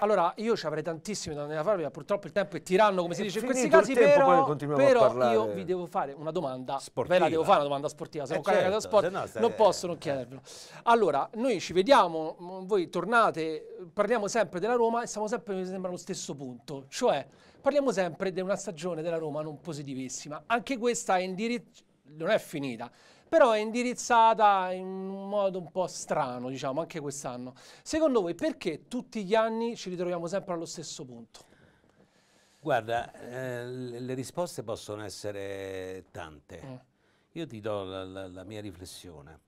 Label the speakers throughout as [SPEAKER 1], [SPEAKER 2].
[SPEAKER 1] Allora, io ci avrei tantissime domande da farvi, ma purtroppo il tempo è tiranno, come si eh, dice in questi casi, però, però io vi devo fare una domanda sportiva. Ve la devo fare una domanda sportiva, se eh qua certo, sport, no, non posso non eh. chiedervelo. Allora, noi ci vediamo, voi tornate, parliamo sempre della Roma e siamo sempre, mi sembra, allo stesso punto, cioè parliamo sempre di una stagione della Roma non positivissima. Anche questa è in diritto non è finita però è indirizzata in un modo un po' strano, diciamo, anche quest'anno. Secondo voi perché tutti gli anni ci ritroviamo sempre allo stesso punto?
[SPEAKER 2] Guarda, eh, le risposte possono essere tante. Mm. Io ti do la, la, la, mia riflessione.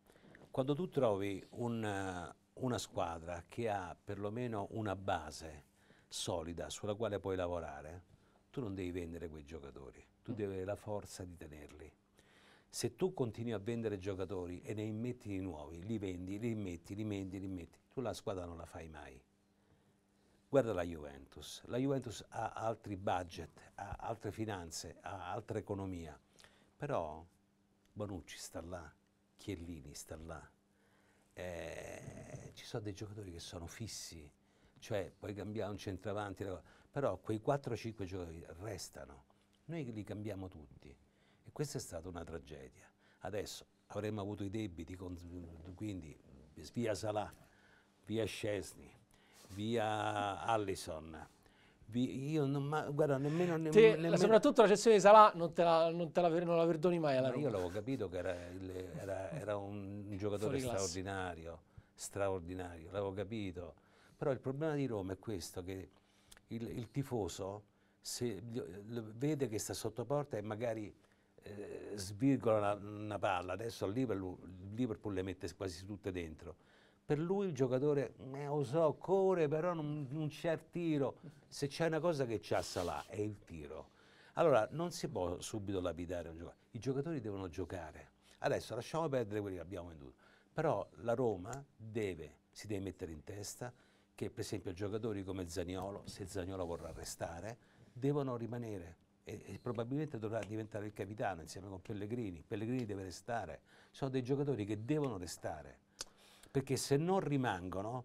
[SPEAKER 2] Quando tu trovi un, una squadra che ha perlomeno una base solida sulla quale puoi lavorare, tu non devi vendere quei giocatori, tu mm. devi avere la forza di tenerli se tu continui a vendere giocatori e ne immetti di nuovi, li vendi, li immetti, li vendi, li immetti, tu la squadra non la fai mai. Guarda la Juventus, la Juventus ha altri budget, ha altre finanze, ha altra economia, però Bonucci sta là, Chiellini sta là, eh, ci sono dei giocatori che sono fissi, cioè puoi cambiare un centravanti, però quei 4-5 giocatori restano, noi li cambiamo tutti. E questa è stata una tragedia. Adesso avremmo avuto i debiti, quindi via Salah, via Scesni, via Allison. Io non, ma, guarda, nemmeno, nemmeno, te, nemmeno... Soprattutto
[SPEAKER 1] la cessione di Salah non, te la, non, te la, non la perdoni mai alla Roma. Io l'avevo
[SPEAKER 2] capito che era, il, era, era un, un giocatore straordinario, straordinario, l'avevo capito. Però il problema di Roma è questo, che il, il tifoso se, vede che sta sotto porta e magari eh, svirgola una, una, palla, adesso il Liverpool, Liverpool, le mette quasi tutte dentro. Per lui il giocatore, eh, lo so, corre, però non, non c'è il tiro. Se c'è una cosa che c'ha Salah è il tiro. Allora non si può subito lapidare un giocatore, i giocatori devono giocare. Adesso lasciamo perdere quelli che abbiamo venduto, però la Roma deve, si deve mettere in testa che per esempio giocatori come Zaniolo, se Zaniolo vorrà restare, devono rimanere e, e probabilmente dovrà diventare il capitano insieme con Pellegrini. Pellegrini deve restare. Sono dei giocatori che devono restare perché se non rimangono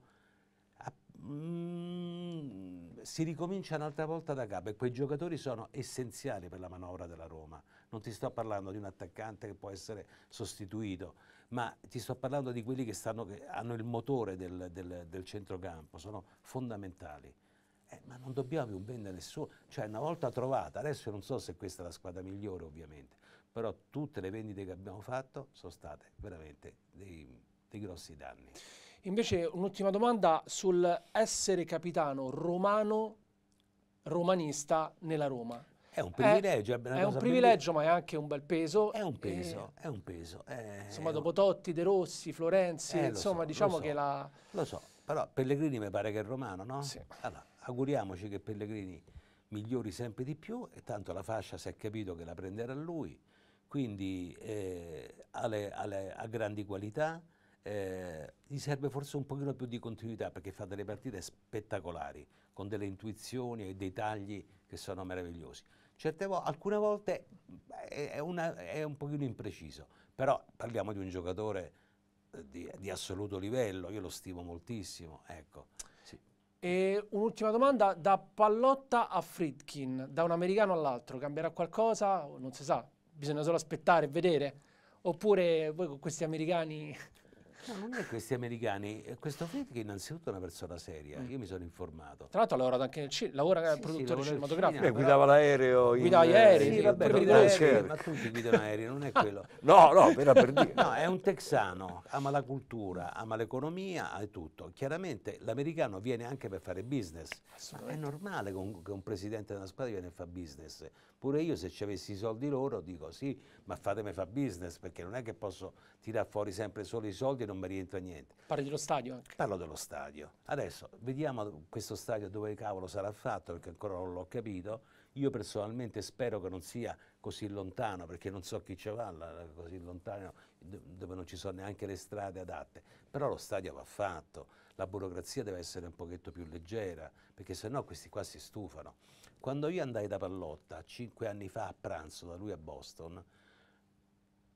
[SPEAKER 2] a, mm, si ricomincia un'altra volta da capo e quei giocatori sono essenziali per la manovra della Roma. Non ti sto parlando di un attaccante che può essere sostituito, ma ti sto parlando di quelli che, stanno, che hanno il motore del, del, del centrocampo, sono fondamentali. Eh, ma non dobbiamo più vendere nessuno, cioè una volta trovata, adesso io non so se questa è la squadra migliore ovviamente, però tutte le vendite che abbiamo fatto sono state veramente dei, dei grossi danni.
[SPEAKER 1] Invece un'ultima domanda sul essere capitano romano, romanista nella Roma. È un privilegio, è, è un privilegio ma è anche un bel peso. È un peso, e, è un peso. Eh, è, insomma, dopo Totti, De Rossi, Florenzi, eh, insomma, so, diciamo so, che la...
[SPEAKER 2] Lo so, però Pellegrini mi pare che è romano, no? Sì. Allora, auguriamoci che Pellegrini migliori sempre di più e tanto la fascia si è capito che la prenderà lui, quindi eh, ha, le, ha, le, ha, grandi qualità, eh, gli serve forse un pochino più di continuità perché fa delle partite spettacolari, con delle intuizioni e dei tagli che sono meravigliosi. Vo alcune volte è, una, è un pochino impreciso, però parliamo di un giocatore di, di assoluto livello, io lo stimo moltissimo. Ecco. Sì.
[SPEAKER 1] E un'ultima domanda, da Pallotta a Fritkin, da un americano all'altro, cambierà qualcosa? Non si sa, bisogna solo aspettare e vedere. Oppure voi con questi americani
[SPEAKER 2] No, non è questi americani. Eh, questo Friedkin innanzitutto è una persona seria, mm. io mi sono informato.
[SPEAKER 1] Tra l'altro ha lavorato anche nel cinema, lavora sì, produttore sì, cinematografico. Cinema, eh, guidava l'aereo. Guidava gli aerei, sì, sì, vabbè, guida aerei, ma tutti guidano aerei, non è quello.
[SPEAKER 2] no, no, per, dire. No, è un texano, ama la cultura, ama l'economia, è tutto. Chiaramente l'americano viene anche per fare business. Ma è normale che un presidente della squadra viene a fare business. Pure io se ci avessi i soldi loro dico sì, ma fatemi fare business perché non è che posso tirare fuori sempre solo i soldi e non non mi rientra niente. Parli dello stadio anche? Parlo dello stadio. Adesso vediamo questo stadio dove cavolo sarà fatto perché ancora non l'ho capito. Io personalmente spero che non sia così lontano perché non so chi ci va là, così lontano dove non ci sono neanche le strade adatte. Però lo stadio va fatto, la burocrazia deve essere un pochetto più leggera perché sennò questi qua si stufano. Quando io andai da Pallotta cinque anni fa a pranzo da lui a Boston,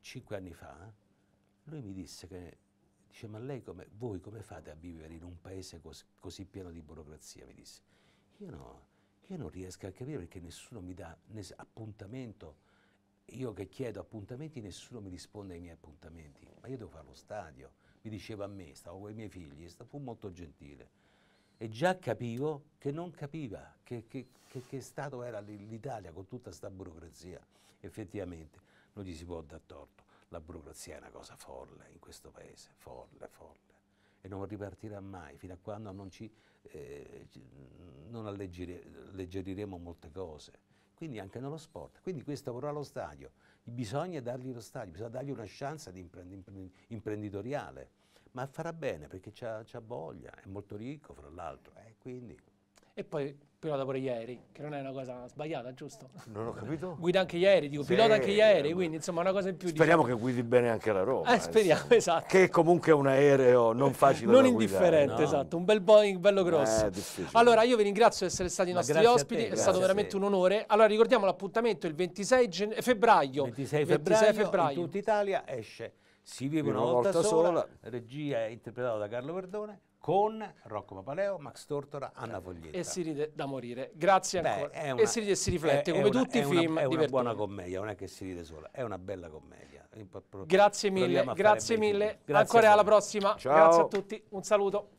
[SPEAKER 2] cinque anni fa, lui mi disse che Dice, ma lei come, voi come fate a vivere in un paese cos, così pieno di burocrazia? Mi disse, io, no, io non riesco a capire perché nessuno mi dà appuntamento. Io che chiedo appuntamenti, nessuno mi risponde ai miei appuntamenti. Ma io devo fare lo stadio. Mi diceva a me, stavo con i miei figli, fu molto gentile. E già capivo che non capiva che, che, che, che stato era l'Italia con tutta questa burocrazia. Effettivamente, non gli si può dar torto. La burocrazia è una cosa folle in questo paese, folle, folle. E non ripartirà mai fino a quando non, ci, eh, non alleggeri, alleggeriremo molte cose. Quindi anche nello sport. Quindi questo vorrà lo stadio. Bisogna dargli lo stadio, bisogna dargli una chance di imprenditoriale. Ma farà bene perché ha voglia, è molto ricco fra l'altro. Eh, quindi
[SPEAKER 1] e poi pilota pure gli aerei, che non è una cosa sbagliata, giusto? Non ho capito. Guida anche gli aerei, dico, sì, pilota anche gli aerei, quindi insomma una cosa in più. Diciamo. Speriamo diciamo. che guidi bene anche la Roma. Eh, speriamo, insomma. esatto. Che comunque è un aereo non facile non indifferente, no? esatto, un bel Boeing bello grosso. Eh, allora io vi ringrazio di essere stati i nostri ospiti, è stato veramente un onore. Allora ricordiamo l'appuntamento il 26 eh, febbraio. 26 febbraio, 26 febbraio. in tutta
[SPEAKER 2] Italia esce Si vive una, una volta, volta sola, sola, regia interpretata da Carlo Verdone con Rocco Papaleo, Max Tortora, Anna eh, Foglietta.
[SPEAKER 1] E si ride da morire. Grazie Beh, ancora. Una, e si ride e si riflette, è, come è una, tutti i film. Una, è una
[SPEAKER 2] buona commedia, non è che si ride sola, è una bella commedia. grazie mille, grazie mille. Grazie ancora alla prossima. Ciao. Grazie a
[SPEAKER 1] tutti, un saluto.